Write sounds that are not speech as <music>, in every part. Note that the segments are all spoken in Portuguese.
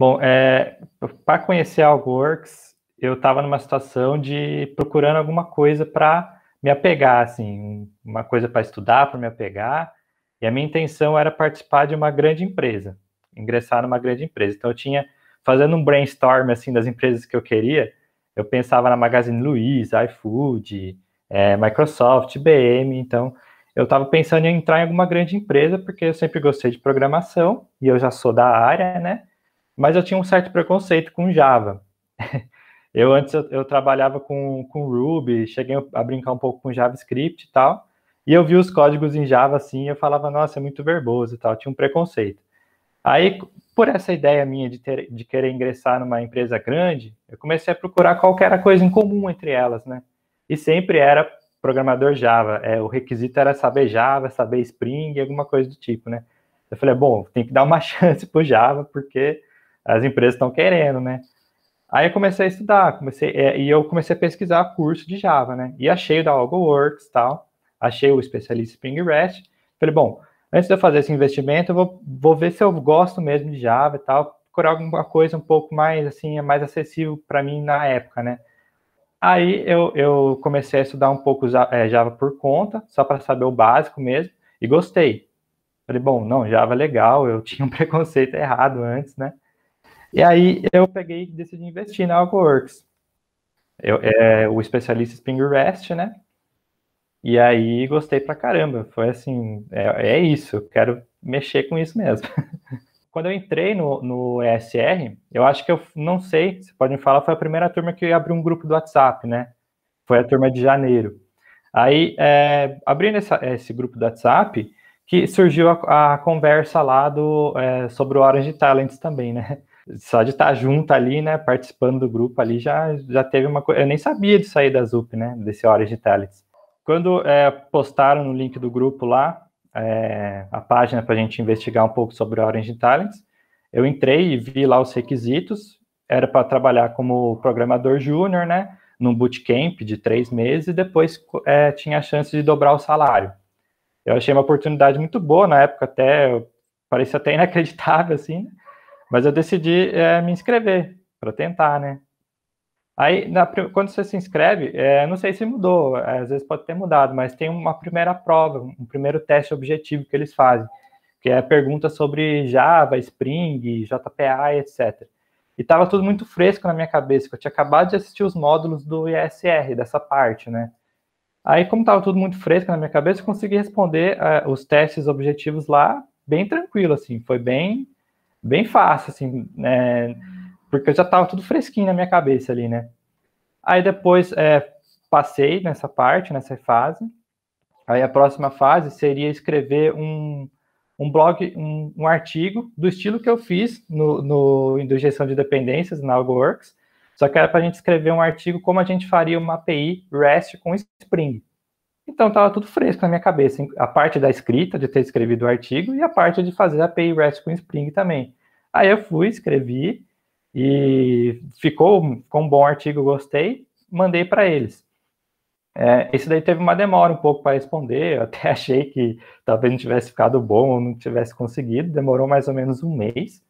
Bom, é, para conhecer a AlgWorks, eu estava numa situação de procurando alguma coisa para me apegar, assim, uma coisa para estudar, para me apegar, e a minha intenção era participar de uma grande empresa, ingressar numa grande empresa. Então, eu tinha, fazendo um brainstorm, assim, das empresas que eu queria, eu pensava na Magazine Luiza, iFood, é, Microsoft, IBM, então eu estava pensando em entrar em alguma grande empresa, porque eu sempre gostei de programação, e eu já sou da área, né? mas eu tinha um certo preconceito com Java. <laughs> Eu antes eu, eu, trabalhava com, com Ruby, cheguei a brincar um pouco com JavaScript e tal, e eu vi os códigos em Java assim, eu falava, nossa, é muito verboso e tal, tinha um preconceito. Aí, por essa ideia minha de, ter, de querer ingressar numa empresa grande, eu comecei a procurar qual era a coisa em comum entre elas, né? E sempre era programador Java, é, o requisito era saber Java, saber Spring, alguma coisa do tipo, né? Eu falei, bom, tem que dar uma <laughs> chance pro Java, porque as empresas estão querendo, né? Aí eu comecei a estudar, comecei é, e eu comecei a pesquisar curso de Java, né? E achei o da AlgoWorks tal, achei o especialista Spring Rest. Falei, bom, antes de eu fazer esse investimento, eu vou, vou ver se eu gosto mesmo de Java e tal, procurar alguma coisa um pouco mais assim, mais acessível para mim na época, né? Aí eu, eu comecei a estudar um pouco é, Java por conta, só para saber o básico mesmo, e gostei. Falei, bom, não, Java é legal, eu <laughs> tinha um preconceito errado antes, né? E aí eu peguei e decidi investir na AlgoWorks. Eu, é, o especialista Spring Rest, né? E aí gostei pra caramba. Foi assim, é, é isso, quero mexer com isso mesmo. <laughs> Quando eu entrei no, no ESR, eu acho que eu não sei, você pode me falar, foi a primeira turma que abriu um grupo do WhatsApp, né? Foi a turma de janeiro. Aí, é, abrindo essa, esse grupo do WhatsApp, que surgiu a, a conversa lá do, é, sobre o Orange Talents também, né? só de estar tá junto ali, né, participando do grupo ali, já, já teve uma coisa. Eu nem sabia de sair da ZUP, né, desse Orange Talents. Quando é, postaram no link do grupo lá, é, a página para a gente investigar um pouco sobre Orange Talents, eu entrei e vi lá os requisitos. Era para trabalhar como programador júnior, né, num bootcamp de três meses, e depois é, tinha a chance de dobrar o salário. Eu achei uma oportunidade muito boa na época, até parecia até inacreditável, assim, né? Mas eu decidi é, me inscrever para tentar, né? Aí, na, quando você se inscreve, é, não sei se mudou, é, às vezes pode ter mudado, mas tem uma primeira prova, um primeiro teste objetivo que eles fazem, que é pergunta sobre Java, Spring, JPA, etc. E estava tudo muito fresco na minha cabeça, que eu tinha acabado de assistir os módulos do ISR, dessa parte, né? Aí, como estava tudo muito fresco na minha cabeça, eu consegui responder uh, os testes objetivos lá bem tranquilo, assim. Foi bem bem fácil, assim, né? Porque eu já tava tudo fresquinho na minha cabeça ali, né? Aí depois é, passei nessa parte, nessa fase. Aí a próxima fase seria escrever um, um blog, um, um artigo do estilo que eu fiz no, no indução de dependências na AlgoWorks. Só que era para a gente escrever um artigo como a gente faria uma API REST com Spring. Então estava tudo fresco na minha cabeça, a parte da escrita, de ter escrevido o artigo, e a parte de fazer a API REST com Spring também. Aí eu fui, escrevi, e ficou com um bom artigo, gostei, mandei para eles. É, esse daí teve uma demora um pouco para responder, eu até <laughs> achei que talvez não tivesse ficado bom ou não tivesse conseguido, demorou mais ou menos um mês.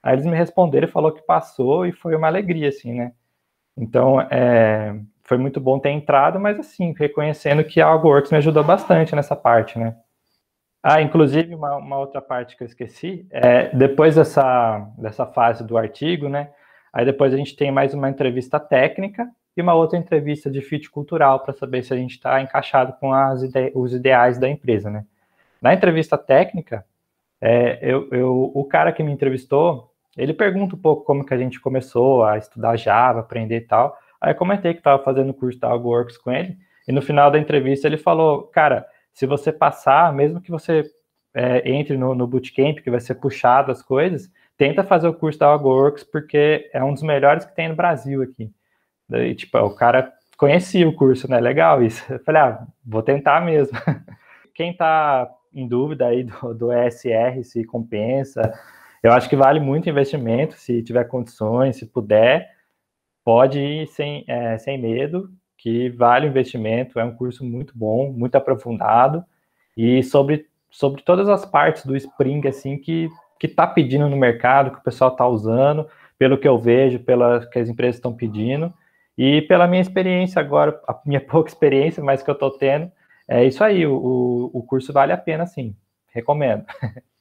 Aí eles me responderam, e falou que passou e foi uma alegria, assim, né? Então, é, foi muito bom ter entrado, mas assim, reconhecendo que a AlgoWorks me ajudou bastante nessa parte, né? Ah, inclusive, uma, uma outra parte que eu esqueci, é, depois dessa, dessa fase do artigo, né? Aí depois a gente tem mais uma entrevista técnica e uma outra entrevista de fit cultural para saber se a gente está encaixado com as ide os ideais da empresa, né? Na entrevista técnica, é, eu, eu, o cara que me entrevistou, ele pergunta um pouco como que a gente começou a estudar Java, aprender e tal, Aí comentei que estava fazendo o curso da AlgoWorks com ele, e no final da entrevista ele falou, cara, se você passar, mesmo que você é, entre no, no bootcamp, que vai ser puxado as coisas, tenta fazer o curso da AlgoWorks, porque é um dos melhores que tem no Brasil aqui. tipo, o cara conhecia o curso, né? Legal isso. Eu falei, ah, vou tentar mesmo. <laughs> Quem está em dúvida aí do, do ESR, se compensa, eu acho que vale muito investimento, se tiver condições, se puder pode ir sem, é, sem medo, que vale o investimento, é um curso muito bom, muito aprofundado, e sobre, sobre todas as partes do Spring, assim, que que está pedindo no mercado, que o pessoal está usando, pelo que eu vejo, pela que as empresas estão pedindo, e pela minha experiência agora, a minha <laughs> pouca experiência, mas que eu estou tendo, é isso aí, o, o curso vale a pena, sim, recomendo. <laughs>